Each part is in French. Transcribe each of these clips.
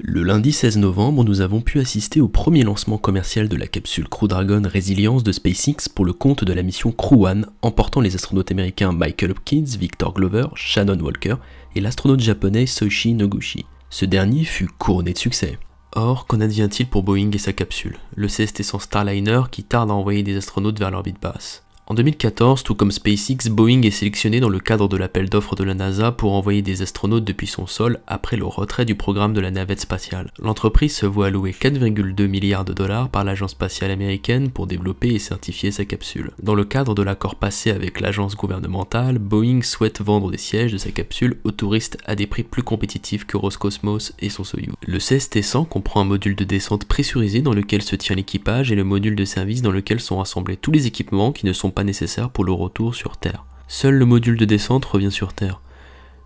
Le lundi 16 novembre, nous avons pu assister au premier lancement commercial de la capsule Crew Dragon Resilience de SpaceX pour le compte de la mission Crew One, emportant les astronautes américains Michael Hopkins, Victor Glover, Shannon Walker et l'astronaute japonais Soichi Noguchi. Ce dernier fut couronné de succès. Or, qu'en advient-il pour Boeing et sa capsule, le CST-100 Starliner qui tarde à envoyer des astronautes vers l'orbite basse en 2014, tout comme SpaceX, Boeing est sélectionné dans le cadre de l'appel d'offres de la NASA pour envoyer des astronautes depuis son sol après le retrait du programme de la navette spatiale. L'entreprise se voit allouer 4,2 milliards de dollars par l'agence spatiale américaine pour développer et certifier sa capsule. Dans le cadre de l'accord passé avec l'agence gouvernementale, Boeing souhaite vendre des sièges de sa capsule aux touristes à des prix plus compétitifs que Roscosmos et son Soyuz. Le CST-100 comprend un module de descente pressurisé dans lequel se tient l'équipage et le module de service dans lequel sont rassemblés tous les équipements qui ne sont pas nécessaires pour le retour sur Terre. Seul le module de descente revient sur Terre.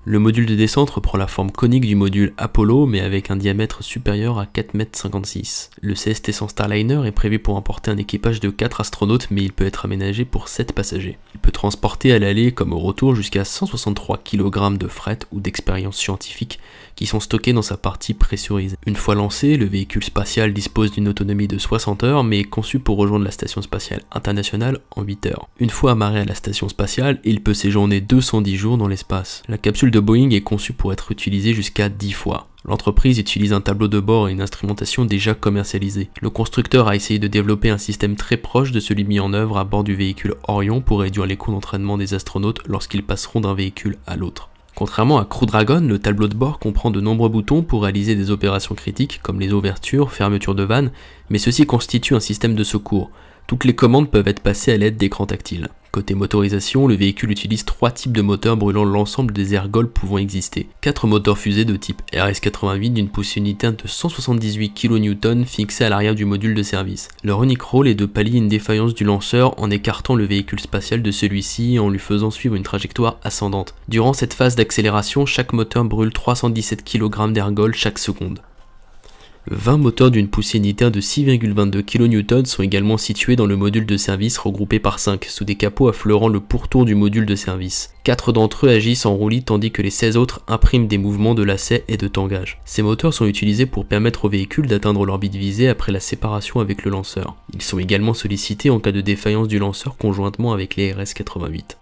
Le module de descente reprend la forme conique du module Apollo mais avec un diamètre supérieur à 4,56 m. Le CST 100 Starliner est prévu pour emporter un équipage de 4 astronautes mais il peut être aménagé pour 7 passagers. Il peut transporter à l'aller comme au retour jusqu'à 163 kg de fret ou d'expérience scientifique qui sont stockés dans sa partie pressurisée. Une fois lancé, le véhicule spatial dispose d'une autonomie de 60 heures, mais est conçu pour rejoindre la station spatiale internationale en 8 heures. Une fois amarré à la station spatiale, il peut séjourner 210 jours dans l'espace. La capsule de Boeing est conçue pour être utilisée jusqu'à 10 fois. L'entreprise utilise un tableau de bord et une instrumentation déjà commercialisée. Le constructeur a essayé de développer un système très proche de celui mis en œuvre à bord du véhicule Orion pour réduire les coûts d'entraînement des astronautes lorsqu'ils passeront d'un véhicule à l'autre. Contrairement à Crew Dragon, le tableau de bord comprend de nombreux boutons pour réaliser des opérations critiques comme les ouvertures, fermetures de vannes, mais ceci constitue un système de secours. Toutes les commandes peuvent être passées à l'aide d'écrans tactiles. Côté motorisation, le véhicule utilise trois types de moteurs brûlant l'ensemble des ergols pouvant exister. Quatre moteurs fusées de type RS-88 d'une poussée unitaire de 178 kN fixés à l'arrière du module de service. Leur unique rôle est de pallier une défaillance du lanceur en écartant le véhicule spatial de celui-ci et en lui faisant suivre une trajectoire ascendante. Durant cette phase d'accélération, chaque moteur brûle 317 kg d'ergols chaque seconde. 20 moteurs d'une poussée unitaire de 6,22 kN sont également situés dans le module de service regroupé par 5, sous des capots affleurant le pourtour du module de service. 4 d'entre eux agissent en roulis tandis que les 16 autres impriment des mouvements de lacet et de tangage. Ces moteurs sont utilisés pour permettre au véhicule d'atteindre l'orbite visée après la séparation avec le lanceur. Ils sont également sollicités en cas de défaillance du lanceur conjointement avec les RS-88.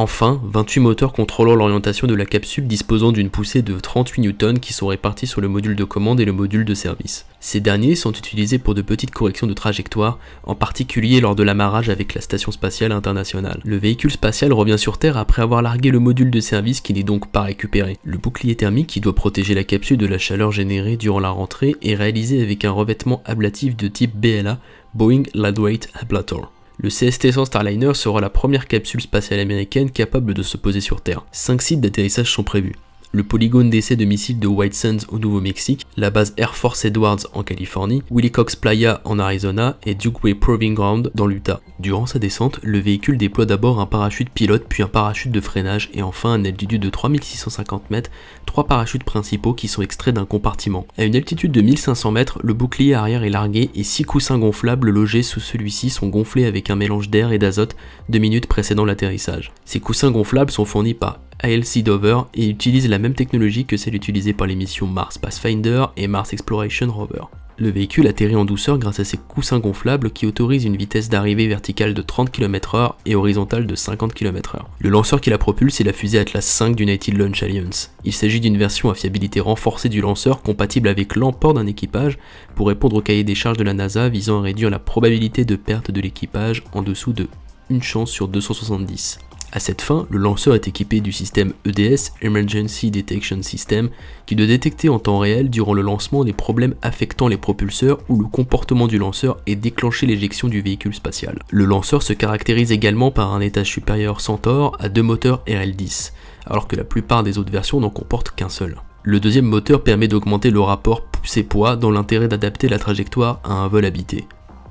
Enfin, 28 moteurs contrôlant l'orientation de la capsule disposant d'une poussée de 38 N qui sont répartis sur le module de commande et le module de service. Ces derniers sont utilisés pour de petites corrections de trajectoire, en particulier lors de l'amarrage avec la station spatiale internationale. Le véhicule spatial revient sur Terre après avoir largué le module de service qui n'est donc pas récupéré. Le bouclier thermique qui doit protéger la capsule de la chaleur générée durant la rentrée est réalisé avec un revêtement ablatif de type BLA, Boeing Lightweight Ablator. Le CST-100 Starliner sera la première capsule spatiale américaine capable de se poser sur Terre. Cinq sites d'atterrissage sont prévus, le polygone d'essai de missiles de White Sands au Nouveau-Mexique, la base Air Force Edwards en Californie, Willy Cox Playa en Arizona et Duke Proving Ground dans l'Utah. Durant sa descente, le véhicule déploie d'abord un parachute pilote puis un parachute de freinage et enfin un altitude de 3650 mètres, trois parachutes principaux qui sont extraits d'un compartiment. À une altitude de 1500 mètres, le bouclier arrière est largué et six coussins gonflables logés sous celui-ci sont gonflés avec un mélange d'air et d'azote deux minutes précédant l'atterrissage. Ces coussins gonflables sont fournis par ALC Dover et utilise la même technologie que celle utilisée par les missions Mars Pathfinder et Mars Exploration Rover. Le véhicule atterrit en douceur grâce à ses coussins gonflables qui autorisent une vitesse d'arrivée verticale de 30 km/h et horizontale de 50 km/h. Le lanceur qui la propulse est la fusée Atlas V d'United Launch Alliance. Il s'agit d'une version à fiabilité renforcée du lanceur compatible avec l'emport d'un équipage pour répondre au cahier des charges de la NASA visant à réduire la probabilité de perte de l'équipage en dessous de 1 chance sur 270. A cette fin, le lanceur est équipé du système EDS Emergency Detection System qui doit détecter en temps réel durant le lancement des problèmes affectant les propulseurs ou le comportement du lanceur et déclencher l'éjection du véhicule spatial. Le lanceur se caractérise également par un étage supérieur Centaur à deux moteurs RL10, alors que la plupart des autres versions n'en comportent qu'un seul. Le deuxième moteur permet d'augmenter le rapport poussée-poids dans l'intérêt d'adapter la trajectoire à un vol habité.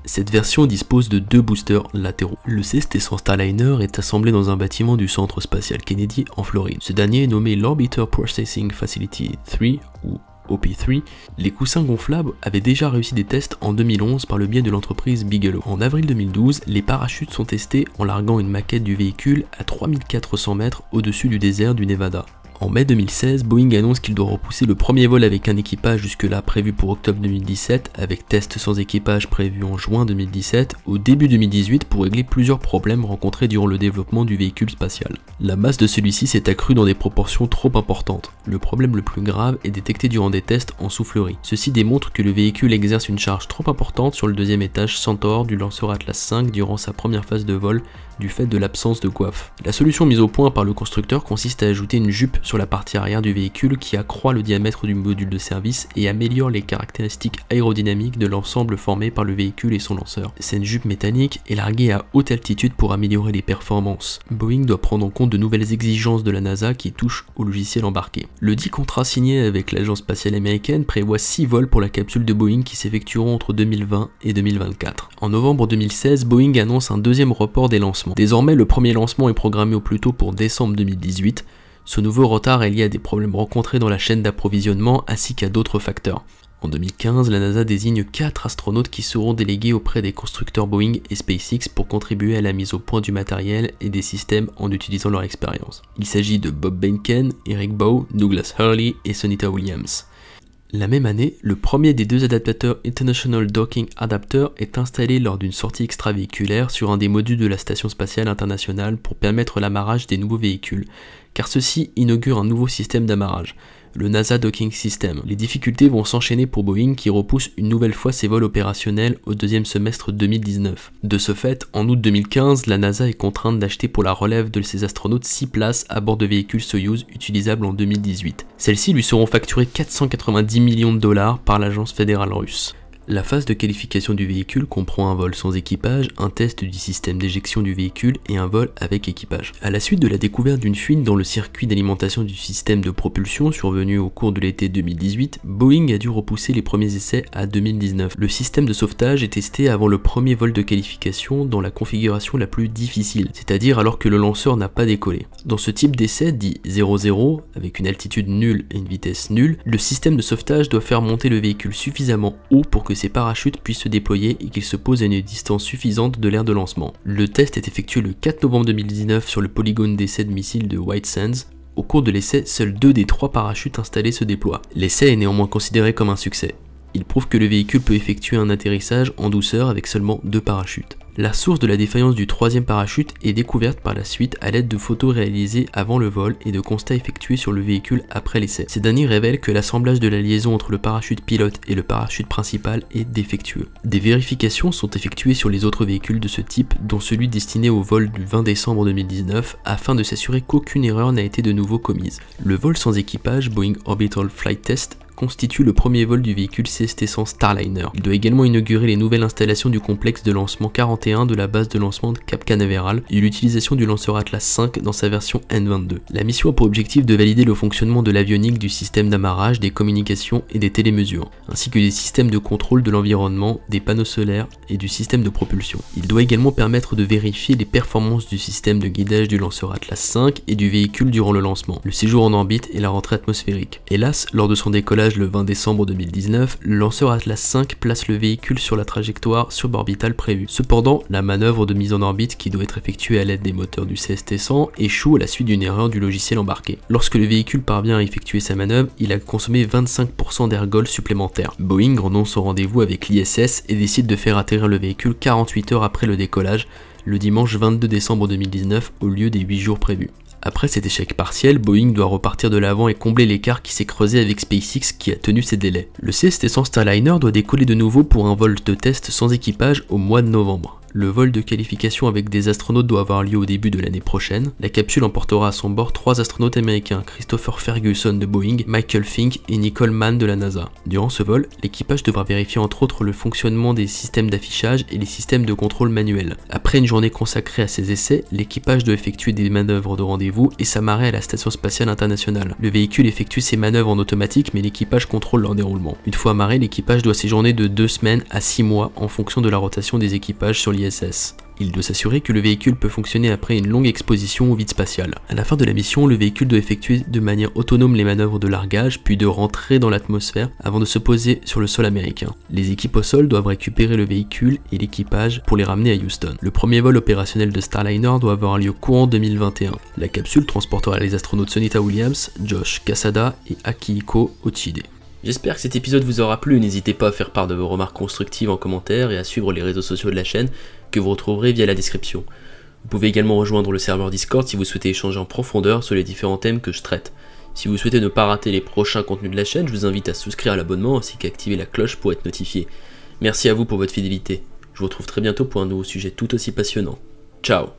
Cette version dispose de deux boosters latéraux. Le CST-100 Starliner est assemblé dans un bâtiment du Centre Spatial Kennedy en Floride. Ce dernier est nommé l'Orbiter Processing Facility 3 ou OP3, les coussins gonflables avaient déjà réussi des tests en 2011 par le biais de l'entreprise Bigelow. En avril 2012, les parachutes sont testés en larguant une maquette du véhicule à 3400 mètres au-dessus du désert du Nevada. En mai 2016, Boeing annonce qu'il doit repousser le premier vol avec un équipage jusque-là prévu pour octobre 2017, avec test sans équipage prévu en juin 2017, au début 2018 pour régler plusieurs problèmes rencontrés durant le développement du véhicule spatial. La masse de celui-ci s'est accrue dans des proportions trop importantes. Le problème le plus grave est détecté durant des tests en soufflerie. Ceci démontre que le véhicule exerce une charge trop importante sur le deuxième étage Centaure du lanceur Atlas V durant sa première phase de vol du fait de l'absence de coiffe. La solution mise au point par le constructeur consiste à ajouter une jupe sur la partie arrière du véhicule qui accroît le diamètre du module de service et améliore les caractéristiques aérodynamiques de l'ensemble formé par le véhicule et son lanceur. Cette jupe métallique est larguée à haute altitude pour améliorer les performances. Boeing doit prendre en compte de nouvelles exigences de la NASA qui touchent au logiciel embarqué. Le dit contrat signé avec l'agence spatiale américaine prévoit 6 vols pour la capsule de Boeing qui s'effectueront entre 2020 et 2024. En novembre 2016, Boeing annonce un deuxième report des lancements Désormais, le premier lancement est programmé au plus tôt pour décembre 2018. Ce nouveau retard est lié à des problèmes rencontrés dans la chaîne d'approvisionnement ainsi qu'à d'autres facteurs. En 2015, la NASA désigne 4 astronautes qui seront délégués auprès des constructeurs Boeing et SpaceX pour contribuer à la mise au point du matériel et des systèmes en utilisant leur expérience. Il s'agit de Bob Behnken, Eric Bow, Douglas Hurley et Sonita Williams. La même année, le premier des deux adaptateurs International Docking Adapter est installé lors d'une sortie extravéhiculaire sur un des modules de la Station spatiale internationale pour permettre l'amarrage des nouveaux véhicules, car ceci inaugure un nouveau système d'amarrage le NASA Docking System. Les difficultés vont s'enchaîner pour Boeing qui repousse une nouvelle fois ses vols opérationnels au deuxième semestre 2019. De ce fait, en août 2015, la NASA est contrainte d'acheter pour la relève de ses astronautes 6 places à bord de véhicules Soyuz utilisables en 2018. Celles-ci lui seront facturées 490 millions de dollars par l'agence fédérale russe. La phase de qualification du véhicule comprend un vol sans équipage, un test du système d'éjection du véhicule et un vol avec équipage. A la suite de la découverte d'une fuite dans le circuit d'alimentation du système de propulsion survenu au cours de l'été 2018, Boeing a dû repousser les premiers essais à 2019. Le système de sauvetage est testé avant le premier vol de qualification dans la configuration la plus difficile, c'est-à-dire alors que le lanceur n'a pas décollé. Dans ce type d'essai dit 0-0, avec une altitude nulle et une vitesse nulle, le système de sauvetage doit faire monter le véhicule suffisamment haut pour que ses parachutes puissent se déployer et qu'ils se posent à une distance suffisante de l'aire de lancement. Le test est effectué le 4 novembre 2019 sur le polygone d'essai de missiles de White Sands. Au cours de l'essai, seuls deux des trois parachutes installés se déploient. L'essai est néanmoins considéré comme un succès. Il prouve que le véhicule peut effectuer un atterrissage en douceur avec seulement deux parachutes. La source de la défaillance du troisième parachute est découverte par la suite à l'aide de photos réalisées avant le vol et de constats effectués sur le véhicule après l'essai. Ces derniers révèlent que l'assemblage de la liaison entre le parachute pilote et le parachute principal est défectueux. Des vérifications sont effectuées sur les autres véhicules de ce type, dont celui destiné au vol du 20 décembre 2019, afin de s'assurer qu'aucune erreur n'a été de nouveau commise. Le vol sans équipage Boeing Orbital Flight Test constitue le premier vol du véhicule CST-100 Starliner. Il doit également inaugurer les nouvelles installations du complexe de lancement 41 de la base de lancement de Cap Canaveral et l'utilisation du lanceur Atlas 5 dans sa version N22. La mission a pour objectif de valider le fonctionnement de l'avionique du système d'amarrage, des communications et des télémesures, ainsi que des systèmes de contrôle de l'environnement, des panneaux solaires et du système de propulsion. Il doit également permettre de vérifier les performances du système de guidage du lanceur Atlas 5 et du véhicule durant le lancement, le séjour en orbite et la rentrée atmosphérique. Hélas, lors de son décollage le 20 décembre 2019, le lanceur Atlas V place le véhicule sur la trajectoire suborbitale prévue. Cependant, la manœuvre de mise en orbite qui doit être effectuée à l'aide des moteurs du CST-100 échoue à la suite d'une erreur du logiciel embarqué. Lorsque le véhicule parvient à effectuer sa manœuvre, il a consommé 25% d'ergol supplémentaire. Boeing renonce au rendez-vous avec l'ISS et décide de faire atterrir le véhicule 48 heures après le décollage, le dimanche 22 décembre 2019 au lieu des 8 jours prévus. Après cet échec partiel, Boeing doit repartir de l'avant et combler l'écart qui s'est creusé avec SpaceX qui a tenu ses délais. Le CST-100 Starliner doit décoller de nouveau pour un vol de test sans équipage au mois de novembre. Le vol de qualification avec des astronautes doit avoir lieu au début de l'année prochaine. La capsule emportera à son bord trois astronautes américains, Christopher Ferguson de Boeing, Michael Fink et Nicole Mann de la NASA. Durant ce vol, l'équipage devra vérifier entre autres le fonctionnement des systèmes d'affichage et les systèmes de contrôle manuel. Après une journée consacrée à ces essais, l'équipage doit effectuer des manœuvres de rendez-vous et s'amarrer à la station spatiale internationale. Le véhicule effectue ses manœuvres en automatique mais l'équipage contrôle leur déroulement. Une fois amarré, l'équipage doit séjourner de deux semaines à six mois en fonction de la rotation des équipages sur les il doit s'assurer que le véhicule peut fonctionner après une longue exposition au vide spatial. À la fin de la mission, le véhicule doit effectuer de manière autonome les manœuvres de largage, puis de rentrer dans l'atmosphère avant de se poser sur le sol américain. Les équipes au sol doivent récupérer le véhicule et l'équipage pour les ramener à Houston. Le premier vol opérationnel de Starliner doit avoir lieu courant 2021. La capsule transportera les astronautes Sonita Williams, Josh Kasada et Akihiko Ochide. J'espère que cet épisode vous aura plu, n'hésitez pas à faire part de vos remarques constructives en commentaire et à suivre les réseaux sociaux de la chaîne que vous retrouverez via la description. Vous pouvez également rejoindre le serveur Discord si vous souhaitez échanger en profondeur sur les différents thèmes que je traite. Si vous souhaitez ne pas rater les prochains contenus de la chaîne, je vous invite à souscrire à l'abonnement ainsi qu'à activer la cloche pour être notifié. Merci à vous pour votre fidélité. Je vous retrouve très bientôt pour un nouveau sujet tout aussi passionnant. Ciao